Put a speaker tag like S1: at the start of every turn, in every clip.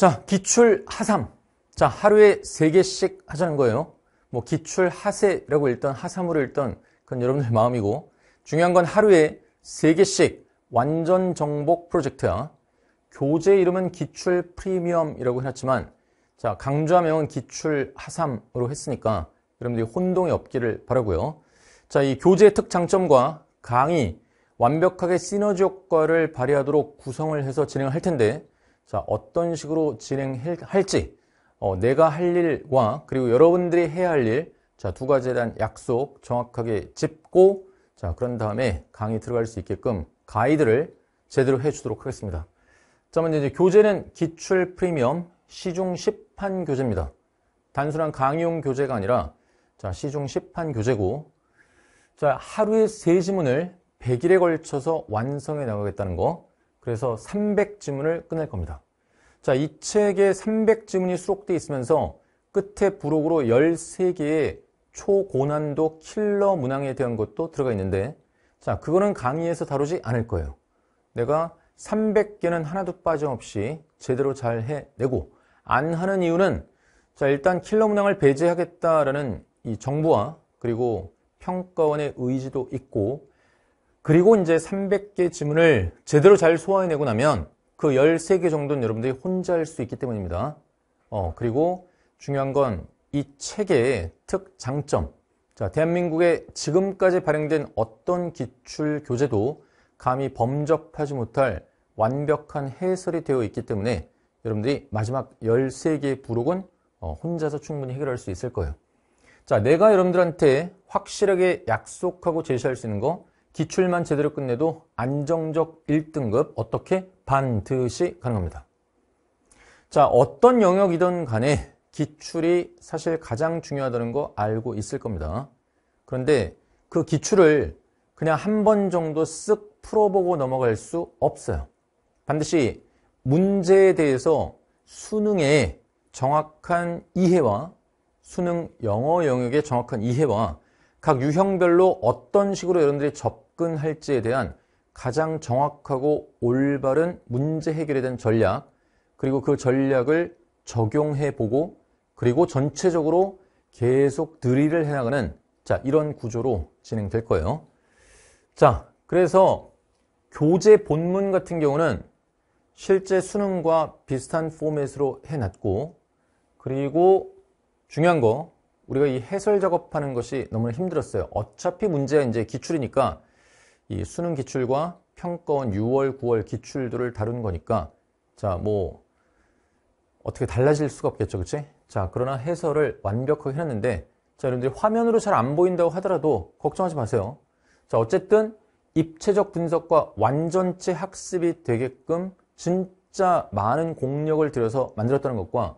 S1: 자, 기출 하삼. 자, 하루에 세개씩 하자는 거예요. 뭐 기출 하세라고 읽던 하삼으로 읽던 그건 여러분들 마음이고 중요한 건 하루에 세개씩 완전 정복 프로젝트야. 교재 이름은 기출 프리미엄이라고 해놨지만 자, 강좌명은 기출 하삼으로 했으니까 여러분들이 혼동이 없기를 바라고요. 자, 이 교재 의 특장점과 강의 완벽하게 시너지 효과를 발휘하도록 구성을 해서 진행할 텐데 자, 어떤 식으로 진행할지, 어, 내가 할 일과 그리고 여러분들이 해야 할 일, 자, 두 가지에 대한 약속 정확하게 짚고, 자, 그런 다음에 강의 들어갈 수 있게끔 가이드를 제대로 해주도록 하겠습니다. 자, 먼저 이제 교재는 기출 프리미엄 시중 시판 교재입니다. 단순한 강의용 교재가 아니라, 자, 시중 시판 교재고, 자, 하루에 세 지문을 100일에 걸쳐서 완성해 나가겠다는 거, 그래서 300지문을 끝낼 겁니다. 자, 이 책에 300지문이 수록되어 있으면서 끝에 부록으로 13개의 초고난도 킬러 문항에 대한 것도 들어가 있는데 자, 그거는 강의에서 다루지 않을 거예요. 내가 300개는 하나도 빠짐없이 제대로 잘 해내고 안 하는 이유는 자, 일단 킬러 문항을 배제하겠다라는 이 정부와 그리고 평가원의 의지도 있고 그리고 이제 300개 지문을 제대로 잘 소화해내고 나면 그 13개 정도는 여러분들이 혼자 할 수 있기 때문입니다. 어, 그리고 중요한 건 이 책의 특장점. 자, 대한민국에 지금까지 발행된 어떤 기출 교재도 감히 범접하지 못할 완벽한 해설이 되어 있기 때문에 여러분들이 마지막 13개의 부록은 어, 혼자서 충분히 해결할 수 있을 거예요. 자, 내가 여러분들한테 확실하게 약속하고 제시할 수 있는 거 기출만 제대로 끝내도 안정적 1등급 어떻게 반드시 가능합니다. 자, 어떤 영역이든 간에 기출이 사실 가장 중요하다는 거 알고 있을 겁니다. 그런데 그 기출을 그냥 한 번 정도 쓱 풀어보고 넘어갈 수 없어요. 반드시 문제에 대해서 수능의 정확한 이해와 수능 영어 영역의 정확한 이해와 각 유형별로 어떤 식으로 여러분들이 접근할지에 대한 가장 정확하고 올바른 문제 해결에 대한 전략 그리고 그 전략을 적용해 보고 그리고 전체적으로 계속 드릴을 해나가는 자 이런 구조로 진행될 거예요. 자 그래서 교재 본문 같은 경우는 실제 수능과 비슷한 포맷으로 해놨고 그리고 중요한 거 우리가 이 해설 작업하는 것이 너무나 힘들었어요. 어차피 문제가 이제 기출이니까 이 수능 기출과 평가원 6월, 9월 기출들을 다룬 거니까 자, 뭐 어떻게 달라질 수가 없겠죠, 그렇지 자, 그러나 해설을 완벽하게 해놨는데 자, 여러분들이 화면으로 잘 안 보인다고 하더라도 걱정하지 마세요. 자, 어쨌든 입체적 분석과 완전체 학습이 되게끔 진짜 많은 공력을 들여서 만들었다는 것과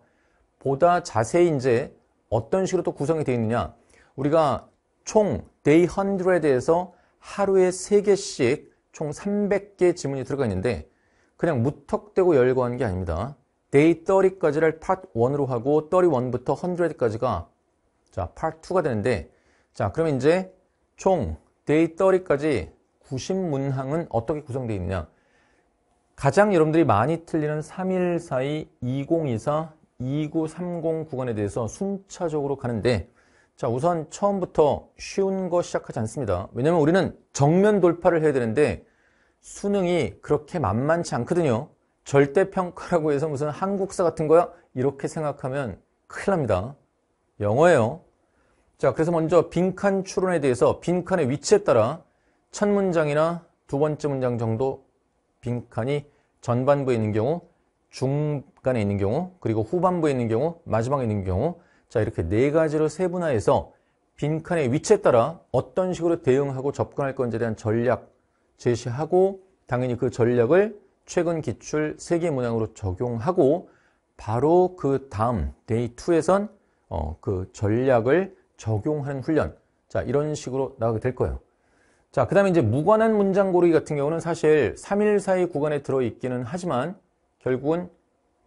S1: 보다 자세히 이제 어떤 식으로 또 구성이 되어 있느냐 우리가 총 데이 100에서 하루에 3개씩 총 300개 지문이 들어가 있는데 그냥 무턱대고 열거한 게 아닙니다 데이 30까지를 파트 1으로 하고 31부터 100까지가 자, 파트 2가 되는데 자, 그러면 이제 총 데이 30까지 90문항은 어떻게 구성되어 있느냐 가장 여러분들이 많이 틀리는 3 1 4 2 2024 2930 구간에 대해서 순차적으로 가는데 자 우선 처음부터 쉬운 거 시작하지 않습니다. 왜냐면 우리는 정면 돌파를 해야 되는데 수능이 그렇게 만만치 않거든요. 절대평가라고 해서 무슨 한국사 같은 거야? 이렇게 생각하면 큰일 납니다. 영어예요. 자 그래서 먼저 빈칸 추론에 대해서 빈칸의 위치에 따라 첫 문장이나 두 번째 문장 정도 빈칸이 전반부에 있는 경우 중간에 있는 경우, 그리고 후반부에 있는 경우, 마지막에 있는 경우, 자, 이렇게 네가지로 세분화해서 빈칸의 위치에 따라 어떤 식으로 대응하고 접근할 건지에 대한 전략 제시하고, 당연히 그 전략을 최근 기출 세계 문항으로 적용하고, 바로 그 다음, 데이 2에선 어, 그 전략을 적용하는 훈련. 자, 이런 식으로 나가게 될 거예요. 자, 그 다음에 이제 무관한 문장 고르기 같은 경우는 사실 3일 사이 구간에 들어있기는 하지만 결국은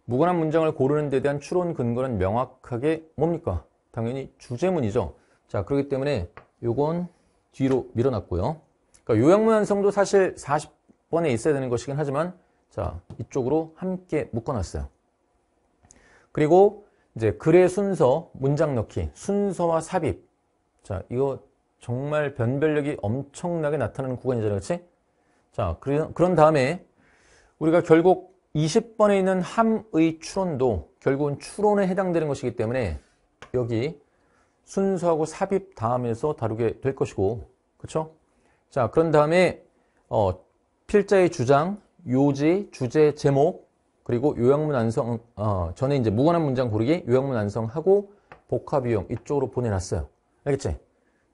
S1: 무관한 문장을 고르는 데 대한 추론 근거는 명확하게 뭡니까? 당연히 주제문이죠. 자, 그렇기 때문에 요건 뒤로 밀어놨고요. 그러니까 요약문 완성도 사실 40번에 있어야 되는 것이긴 하지만 자, 이쪽으로 함께 묶어놨어요. 그리고 이제 글의 순서, 문장 넣기, 순서와 삽입. 자, 이거 정말 변별력이 엄청나게 나타나는 구간이잖아요. 그렇지? 자, 그런 다음에 우리가 결국 20번에 있는 함의 추론도 결국은 추론에 해당되는 것이기 때문에 여기 순서하고 삽입 다음에서 다루게 될 것이고 그렇죠? 자 그런 다음에 어, 필자의 주장, 요지, 주제, 제목 그리고 요약문 완성 어, 전에 이제 무관한 문장 고르기 요약문 완성하고 복합 유형 이쪽으로 보내놨어요. 알겠지?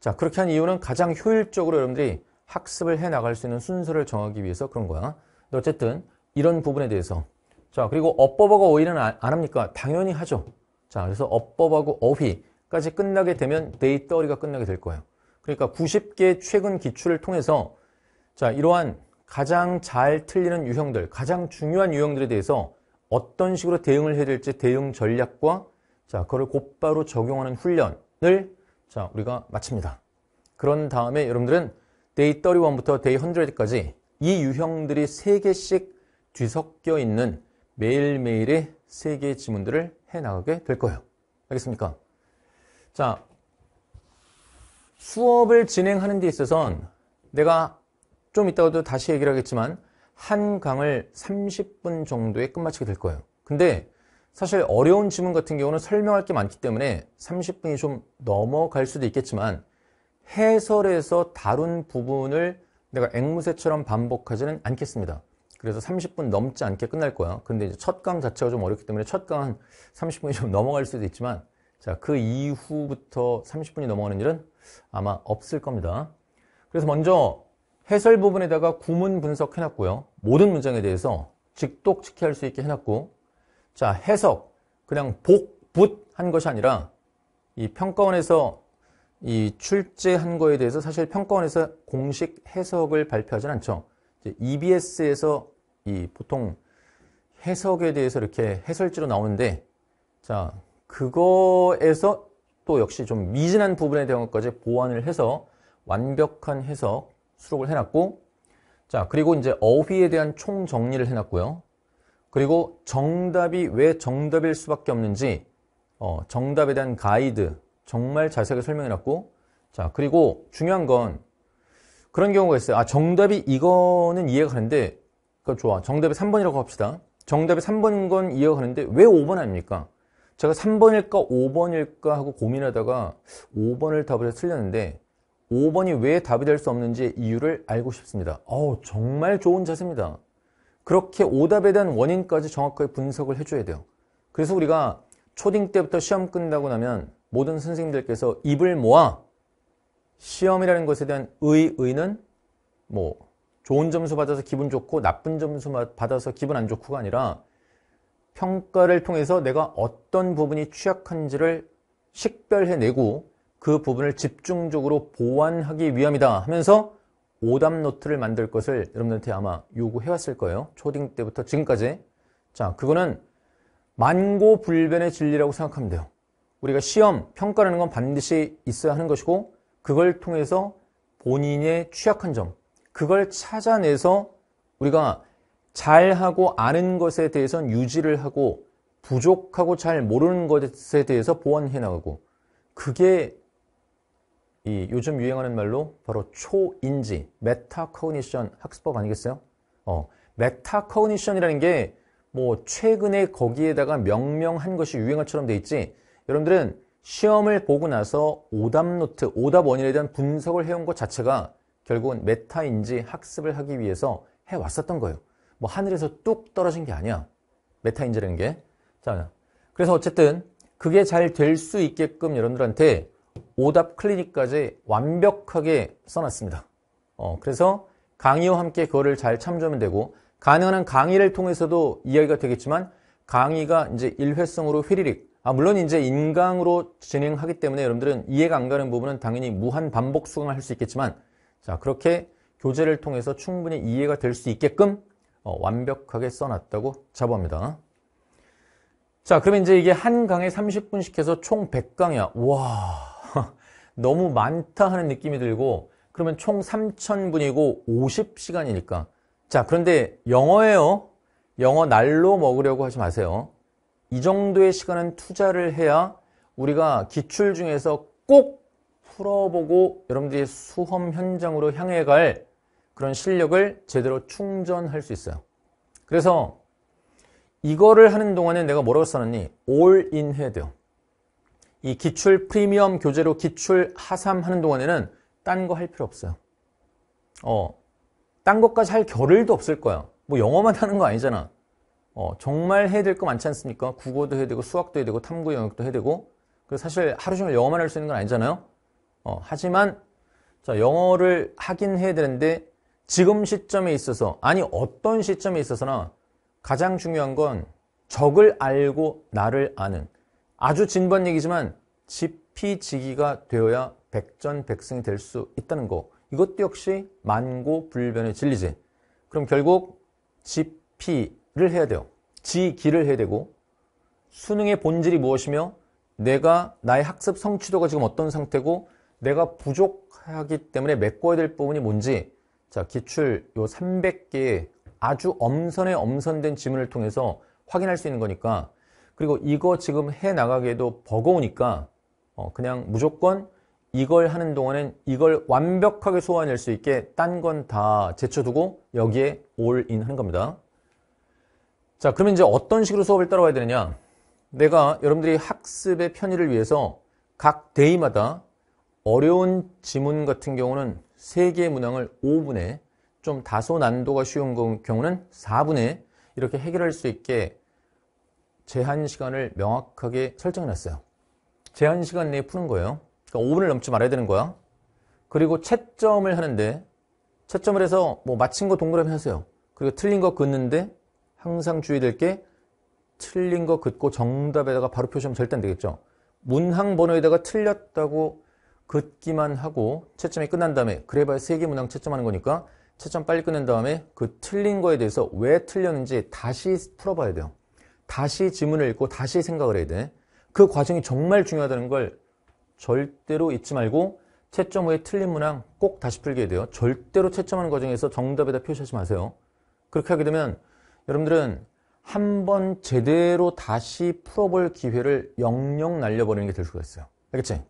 S1: 자 그렇게 한 이유는 가장 효율적으로 여러분들이 학습을 해 나갈 수 있는 순서를 정하기 위해서 그런 거야. 근데 어쨌든 이런 부분에 대해서 자 그리고 업법하고 어휘는 아, 안 합니까? 당연히 하죠. 자 그래서 업법하고 어휘까지 끝나게 되면 데이터리가 끝나게 될 거예요. 그러니까 90개 최근 기출을 통해서 자 이러한 가장 잘 틀리는 유형들, 가장 중요한 유형들에 대해서 어떤 식으로 대응을 해야 될지 대응 전략과 자 그걸 곧바로 적용하는 훈련을 자 우리가 마칩니다. 그런 다음에 여러분들은 데이 31부터 데이 100까지 이 유형들이 3개씩 뒤섞여 있는 매일매일의 세 개의 지문들을 해나가게 될 거예요. 알겠습니까? 자, 수업을 진행하는 데 있어서는 내가 좀 이따가도 다시 얘기를 하겠지만 한 강을 30분 정도에 끝마치게 될 거예요. 근데 사실 어려운 지문 같은 경우는 설명할 게 많기 때문에 30분이 좀 넘어갈 수도 있겠지만 해설에서 다룬 부분을 내가 앵무새처럼 반복하지는 않겠습니다. 그래서 30분 넘지 않게 끝날 거야. 근데 이제 첫 강 자체가 좀 어렵기 때문에 첫 강 30분이 좀 넘어갈 수도 있지만 자, 그 이후부터 30분이 넘어가는 일은 아마 없을 겁니다. 그래서 먼저 해설 부분에다가 구문 분석해놨고요. 모든 문장에 대해서 직독직해 할수 있게 해놨고 자, 해석, 그냥 복, 붙한 것이 아니라 이 평가원에서 이 출제한 거에 대해서 사실 평가원에서 공식 해석을 발표하진 않죠. EBS에서 이 보통 해석에 대해서 이렇게 해설지로 나오는데 자 그거에서 또 역시 좀 미진한 부분에 대한 것까지 보완을 해서 완벽한 해석 수록을 해놨고 자 그리고 이제 어휘에 대한 총정리를 해놨고요 그리고 정답이 왜 정답일 수밖에 없는지 어, 정답에 대한 가이드 정말 자세하게 설명해놨고 자 그리고 중요한 건 그런 경우가 있어요 아 정답이 이거는 이해가 가는데 그 좋아. 정답이 3번이라고 합시다. 정답이 3번인 건 이해가 는데왜 5번 아닙니까? 제가 3번일까 5번일까 하고 고민하다가 5번을 답을 해서 틀렸는데 5번이 왜 답이 될 수 없는지 이유를 알고 싶습니다. 어우, 정말 좋은 자세입니다. 그렇게 오답에 대한 원인까지 정확하게 분석을 해줘야 돼요. 그래서 우리가 초딩 때부터 시험 끝나고 나면 모든 선생님들께서 입을 모아 시험이라는 것에 대한 의, 의는 뭐 좋은 점수 받아서 기분 좋고 나쁜 점수 받아서 기분 안 좋고가 아니라 평가를 통해서 내가 어떤 부분이 취약한지를 식별해내고 그 부분을 집중적으로 보완하기 위함이다 하면서 오답 노트를 만들 것을 여러분들한테 아마 요구해왔을 거예요. 초딩 때부터 지금까지. 자, 그거는 만고불변의 진리라고 생각하면 돼요. 우리가 시험, 평가라는 건 반드시 있어야 하는 것이고 그걸 통해서 본인의 취약한 점, 그걸 찾아내서 우리가 잘하고 아는 것에 대해서는 유지를 하고 부족하고 잘 모르는 것에 대해서 보완해 나가고 그게 이 요즘 유행하는 말로 바로 초인지 메타코니션 학습법 아니겠어요? 어, 메타코니션이라는 게 뭐 최근에 거기에다가 명명한 것이 유행어처럼 돼 있지 여러분들은 시험을 보고 나서 오답 노트, 오답 원인에 대한 분석을 해온 것 자체가 결국은 메타인지 학습을 하기 위해서 해왔었던 거예요. 뭐 하늘에서 뚝 떨어진 게 아니야. 메타인지라는 게. 자, 그래서 어쨌든 그게 잘 될 수 있게끔 여러분들한테 오답 클리닉까지 완벽하게 써놨습니다. 어, 그래서 강의와 함께 그거를 잘 참조하면 되고 가능한 한 강의를 통해서도 이야기가 되겠지만 강의가 이제 일회성으로 휘리릭 아 물론 이제 인강으로 진행하기 때문에 여러분들은 이해가 안 가는 부분은 당연히 무한 반복 수강을 할 수 있겠지만 자, 그렇게 교재를 통해서 충분히 이해가 될 수 있게끔 어, 완벽하게 써놨다고 자부합니다. 자, 그러면 이제 이게 한 강에 30분씩 해서 총 100강이야. 와, 너무 많다 하는 느낌이 들고, 그러면 총 3,000분이고 50시간이니까. 자, 그런데 영어예요. 영어 날로 먹으려고 하지 마세요. 이 정도의 시간은 투자를 해야 우리가 기출 중에서 꼭 풀어보고 여러분들이 수험 현장으로 향해 갈 그런 실력을 제대로 충전할 수 있어요. 그래서 이거를 하는 동안에 내가 뭐라고 써놨니? 올인 해야 돼요. 이 기출 프리미엄 교재로 기출 하삼 하는 동안에는 딴 거 할 필요 없어요. 어, 딴 것까지 할 겨를도 없을 거야. 뭐 영어만 하는 거 아니잖아. 어, 정말 해야 될 거 많지 않습니까? 국어도 해야 되고 수학도 해야 되고 탐구 영역도 해야 되고 그 사실 하루 종일 영어만 할 수 있는 건 아니잖아요. 어, 하지만 자, 영어를 하긴 해야 되는데 지금 시점에 있어서 아니 어떤 시점에 있어서나 가장 중요한 건 적을 알고 나를 아는 아주 진번 얘기지만 지피지기가 되어야 백전백승이 될 수 있다는 거 이것도 역시 만고불변의 진리지 그럼 결국 지피를 해야 돼요 지기를 해야 되고 수능의 본질이 무엇이며 내가 나의 학습 성취도가 지금 어떤 상태고 내가 부족하기 때문에 메꿔야 될 부분이 뭔지 자 기출 요 300개의 아주 엄선에 엄선된 지문을 통해서 확인할 수 있는 거니까 그리고 이거 지금 해 나가기에도 버거우니까 어, 그냥 무조건 이걸 하는 동안엔 이걸 완벽하게 소화해낼 수 있게 딴 건 다 제쳐두고 여기에 올인 하는 겁니다. 자 그러면 이제 어떤 식으로 수업을 따라와야 되느냐 내가 여러분들이 학습의 편의를 위해서 각 데이마다 어려운 지문 같은 경우는 3개의 문항을 5분에 좀 다소 난도가 쉬운 경우는 4분에 이렇게 해결할 수 있게 제한 시간을 명확하게 설정해놨어요. 제한 시간 내에 푸는 거예요. 그러니까 5분을 넘지 말아야 되는 거야. 그리고 채점을 하는데 채점을 해서 뭐 맞힌 거 동그라미 하세요. 그리고 틀린 거 긋는데 항상 주의될 게 틀린 거 긋고 정답에다가 바로 표시하면 절대 안 되겠죠. 문항 번호에다가 틀렸다고 긋기만 하고 채점이 끝난 다음에 그래봐야 세개 문항 채점하는 거니까 채점 빨리 끝낸 다음에 그 틀린 거에 대해서 왜 틀렸는지 다시 풀어봐야 돼요. 다시 지문을 읽고 다시 생각을 해야 돼. 그 과정이 정말 중요하다는 걸 절대로 잊지 말고 채점 후에 틀린 문항 꼭 다시 풀게 돼요. 절대로 채점하는 과정에서 정답에다 표시하지 마세요. 그렇게 하게 되면 여러분들은 한 번 제대로 다시 풀어볼 기회를 영영 날려버리는 게 될 수가 있어요. 알겠지?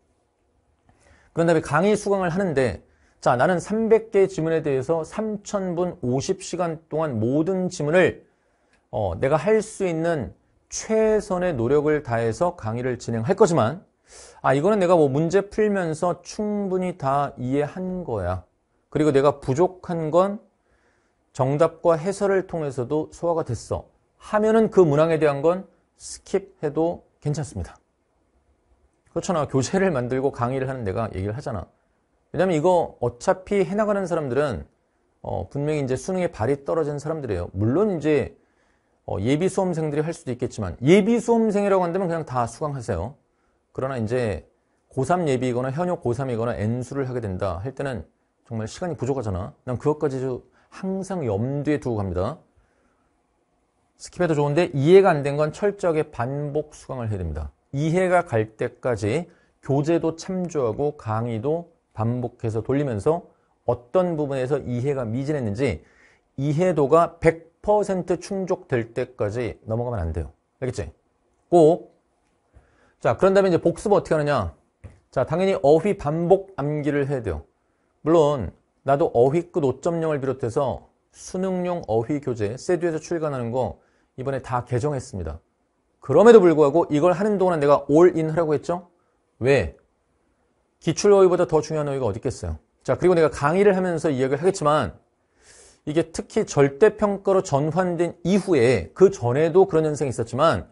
S1: 그런 다음에 강의 수강을 하는데 자 나는 300개의 지문에 대해서 3,000분 50시간 동안 모든 지문을 어, 내가 할 수 있는 최선의 노력을 다해서 강의를 진행할 거지만 아 이거는 내가 뭐 문제 풀면서 충분히 다 이해한 거야. 그리고 내가 부족한 건 정답과 해설을 통해서도 소화가 됐어. 하면은 그 문항에 대한 건 스킵해도 괜찮습니다. 그렇잖아. 교재를 만들고 강의를 하는 내가 얘기를 하잖아. 왜냐면 이거 어차피 해나가는 사람들은 어, 분명히 이제 수능에 발이 떨어진 사람들이에요. 물론 이제 어, 예비 수험생들이 할 수도 있겠지만 예비 수험생이라고 한다면 그냥 다 수강하세요. 그러나 이제 고3 예비이거나 현역 고3이거나 N수를 하게 된다 할 때는 정말 시간이 부족하잖아. 난그것까지 항상 염두에 두고 갑니다. 스킵해도 좋은데 이해가 안 된 건 철저하게 반복 수강을 해야 됩니다. 이해가 갈 때까지 교재도 참조하고 강의도 반복해서 돌리면서 어떤 부분에서 이해가 미진했는지 이해도가 100% 충족될 때까지 넘어가면 안 돼요. 알겠지? 꼭. 자, 그런 다음에 이제 복습 어떻게 하느냐? 자, 당연히 어휘 반복 암기를 해야 돼요. 물론 나도 어휘끝 5.0을 비롯해서 수능용 어휘 교재 세듀에서 출간하는 거 이번에 다 개정했습니다. 그럼에도 불구하고 이걸 하는 동안 내가 올인 하라고 했죠? 왜? 기출 어휘보다 더 중요한 어휘가 어디 있겠어요? 자, 그리고 내가 강의를 하면서 이야기를 하겠지만 이게 특히 절대평가로 전환된 이후에 그 전에도 그런 현상이 있었지만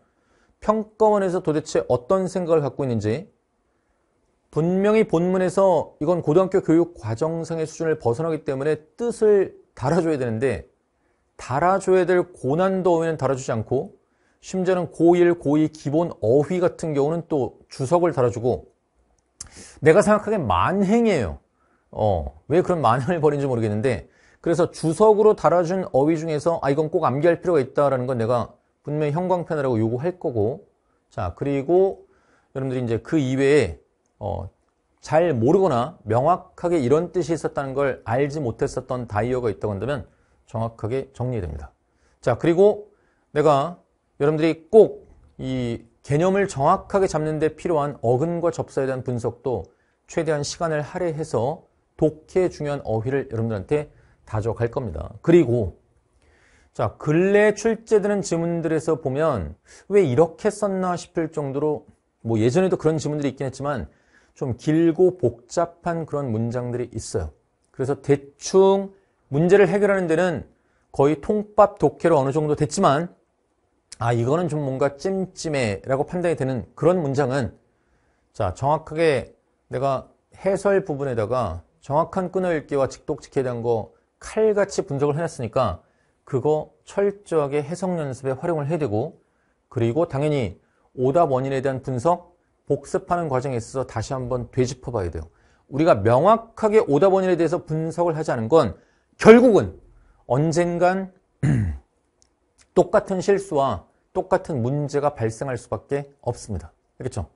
S1: 평가원에서 도대체 어떤 생각을 갖고 있는지 분명히 본문에서 이건 고등학교 교육 과정상의 수준을 벗어나기 때문에 뜻을 달아줘야 되는데 달아줘야 될 고난도 어휘는 달아주지 않고 심지어는 고1, 고2 기본 어휘 같은 경우는 또 주석을 달아주고 내가 생각하기엔 만행이에요. 어, 왜 그런 만행을 벌인지 모르겠는데 그래서 주석으로 달아준 어휘 중에서 아 이건 꼭 암기할 필요가 있다라는 건 내가 분명히 형광펜이라고 요구할 거고 자 그리고 여러분들이 이제 그 이외에 어, 잘 모르거나 명확하게 이런 뜻이 있었다는 걸 알지 못했었던 다이어가 있다고 한다면 정확하게 정리됩니다. 자 그리고 내가 여러분들이 꼭 이 개념을 정확하게 잡는 데 필요한 어근과 접사에 대한 분석도 최대한 시간을 할애해서 독해 중요한 어휘를 여러분들한테 다져갈 겁니다. 그리고 자 근래 출제되는 지문들에서 보면 왜 이렇게 썼나 싶을 정도로 뭐 예전에도 그런 지문들이 있긴 했지만 좀 길고 복잡한 그런 문장들이 있어요. 그래서 대충 문제를 해결하는 데는 거의 통밥 독해로 어느 정도 됐지만 아 이거는 좀 뭔가 찜찜해 라고 판단이 되는 그런 문장은 자 정확하게 내가 해설 부분에다가 정확한 끊어읽기와 직독직해에 대한 거 칼같이 분석을 해놨으니까 그거 철저하게 해석 연습에 활용을 해야 되고 그리고 당연히 오답 원인에 대한 분석 복습하는 과정에 있어서 다시 한번 되짚어 봐야 돼요. 우리가 명확하게 오답 원인에 대해서 분석을 하지 않은 건 결국은 언젠간 똑같은 실수와 똑같은 문제가 발생할 수밖에 없습니다. 그렇죠?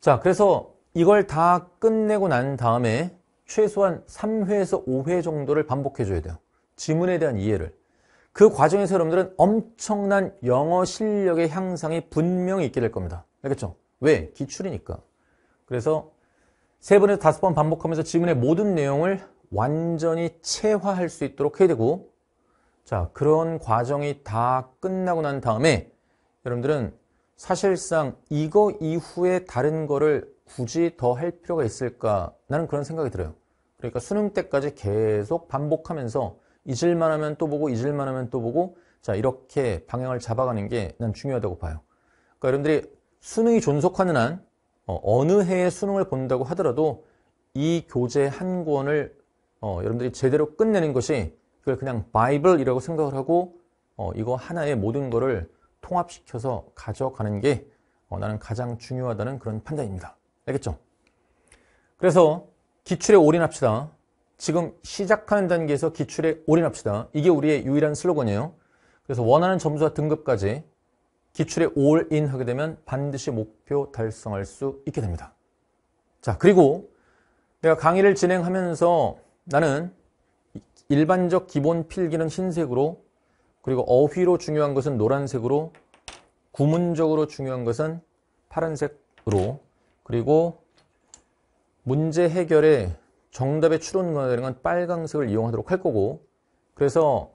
S1: 자, 그래서 이걸 다 끝내고 난 다음에 최소한 3회에서 5회 정도를 반복해줘야 돼요. 지문에 대한 이해를. 그 과정에서 여러분들은 엄청난 영어 실력의 향상이 분명히 있게 될 겁니다. 알겠죠? 왜? 기출이니까. 그래서 세 번에서 다섯 번 반복하면서 지문의 모든 내용을 완전히 체화할 수 있도록 해야 되고 자, 그런 과정이 다 끝나고 난 다음에 여러분들은 사실상 이거 이후에 다른 거를 굳이 더 할 필요가 있을까? 나는 그런 생각이 들어요. 그러니까 수능 때까지 계속 반복하면서 잊을만 하면 또 보고 잊을만 하면 또 보고 자, 이렇게 방향을 잡아가는 게 난 중요하다고 봐요. 그러니까 여러분들이 수능이 존속하는 한 어, 느 해에 수능을 본다고 하더라도 이 교재 한 권을 어, 여러분들이 제대로 끝내는 것이 이걸 그냥 바이블이라고 생각을 하고 어, 이거 하나의 모든 거를 통합시켜서 가져가는 게 어, 나는 가장 중요하다는 그런 판단입니다. 알겠죠? 그래서 기출에 올인합시다. 지금 시작하는 단계에서 기출에 올인합시다. 이게 우리의 유일한 슬로건이에요. 그래서 원하는 점수와 등급까지 기출에 올인하게 되면 반드시 목표 달성할 수 있게 됩니다. 자, 그리고 내가 강의를 진행하면서 나는 일반적 기본 필기는 흰색으로 그리고 어휘로 중요한 것은 노란색으로 구문적으로 중요한 것은 파란색으로 그리고 문제 해결에 정답의 추론과 되는 빨강색을 이용하도록 할 거고 그래서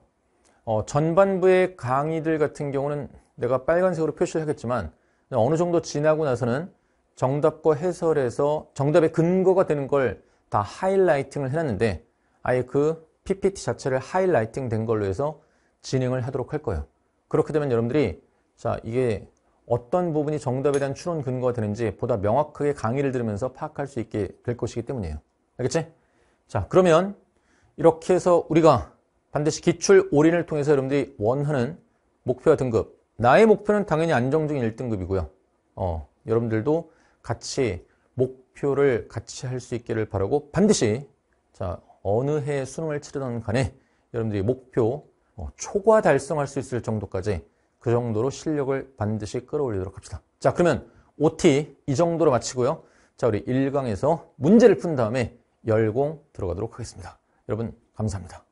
S1: 어, 전반부의 강의들 같은 경우는 내가 빨간색으로 표시를 하겠지만 어느 정도 지나고 나서는 정답과 해설에서 정답의 근거가 되는 걸 다 하이라이팅을 해놨는데 아예 그 PPT 자체를 하이라이팅 된 걸로 해서 진행을 하도록 할 거예요. 그렇게 되면 여러분들이 자 이게 어떤 부분이 정답에 대한 추론 근거가 되는지 보다 명확하게 강의를 들으면서 파악할 수 있게 될 것이기 때문이에요. 알겠지? 자 그러면 이렇게 해서 우리가 반드시 기출 올인을 통해서 여러분들이 원하는 목표와 등급 나의 목표는 당연히 안정적인 1등급이고요. 어, 여러분들도 같이 목표를 같이 할 수 있기를 바라고 반드시 자 어느 해에 수능을 치르던 간에 여러분들이 목표 어, 초과 달성할 수 있을 정도까지 그 정도로 실력을 반드시 끌어올리도록 합시다. 자 그러면 OT 이 정도로 마치고요. 자 우리 1강에서 문제를 푼 다음에 열공 들어가도록 하겠습니다. 여러분 감사합니다.